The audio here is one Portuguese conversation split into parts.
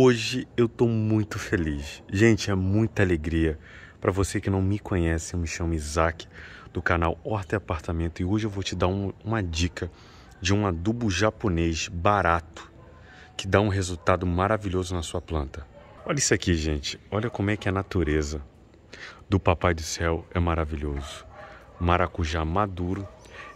Hoje eu tô muito feliz. Gente, é muita alegria. Para você que não me conhece, eu me chamo Isaac, do canal Horta e Apartamento, e hoje eu vou te dar um, uma dica de um adubo japonês barato que dá um resultado maravilhoso na sua planta. Olha isso aqui, gente. Olha como é que é a natureza do Papai do Céu é maravilhoso. Maracujá maduro,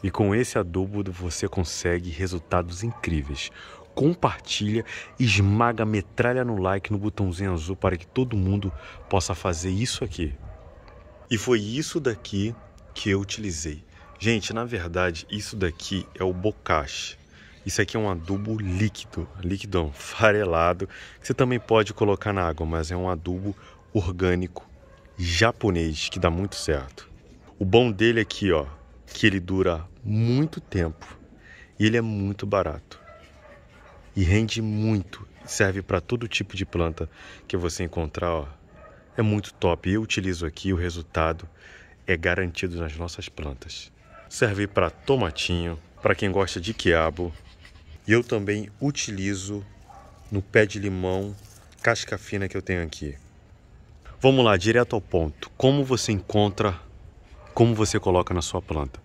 e com esse adubo você consegue resultados incríveis compartilha, esmaga, metralha no like, no botãozinho azul, para que todo mundo possa fazer isso aqui. E foi isso daqui que eu utilizei. Gente, na verdade, isso daqui é o bocache. Isso aqui é um adubo líquido, líquido farelado, que você também pode colocar na água, mas é um adubo orgânico japonês que dá muito certo. O bom dele aqui, é ó, que ele dura muito tempo e ele é muito barato e rende muito. Serve para todo tipo de planta que você encontrar, ó. É muito top. Eu utilizo aqui, o resultado é garantido nas nossas plantas. Serve para tomatinho, para quem gosta de quiabo. E eu também utilizo no pé de limão casca fina que eu tenho aqui. Vamos lá, direto ao ponto. Como você encontra, como você coloca na sua planta?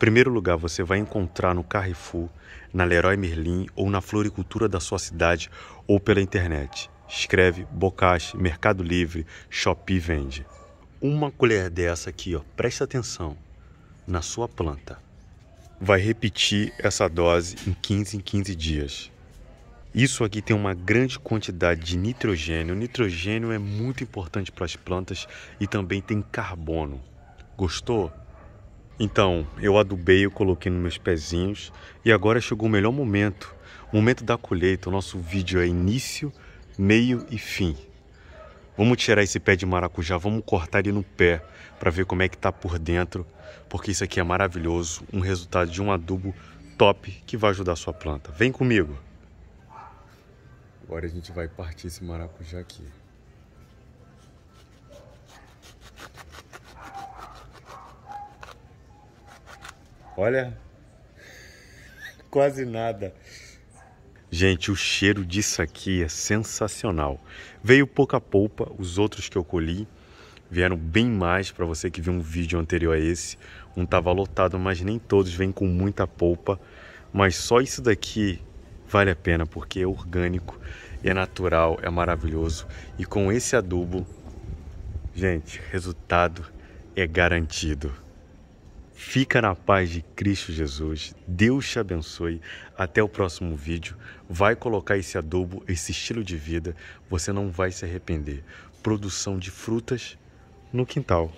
Primeiro lugar, você vai encontrar no Carrefour, na Leroy Merlin ou na floricultura da sua cidade ou pela internet. Escreve Bocage, Mercado Livre, Shopee vende. Uma colher dessa aqui, ó, presta atenção na sua planta. Vai repetir essa dose em 15 em 15 dias. Isso aqui tem uma grande quantidade de nitrogênio. O nitrogênio é muito importante para as plantas e também tem carbono. Gostou? Então, eu adubei, eu coloquei nos meus pezinhos e agora chegou o melhor momento, o momento da colheita. O nosso vídeo é início, meio e fim. Vamos tirar esse pé de maracujá, vamos cortar ele no pé para ver como é que tá por dentro, porque isso aqui é maravilhoso, um resultado de um adubo top que vai ajudar a sua planta. Vem comigo. Agora a gente vai partir esse maracujá aqui. Olha, quase nada. Gente, o cheiro disso aqui é sensacional. Veio pouca polpa, os outros que eu colhi vieram bem mais para você que viu um vídeo anterior a esse. Um tava lotado, mas nem todos vêm com muita polpa. Mas só isso daqui vale a pena porque é orgânico, é natural, é maravilhoso. E com esse adubo, gente, resultado é garantido. Fica na paz de Cristo Jesus. Deus te abençoe. Até o próximo vídeo. Vai colocar esse adubo, esse estilo de vida. Você não vai se arrepender. Produção de frutas no quintal.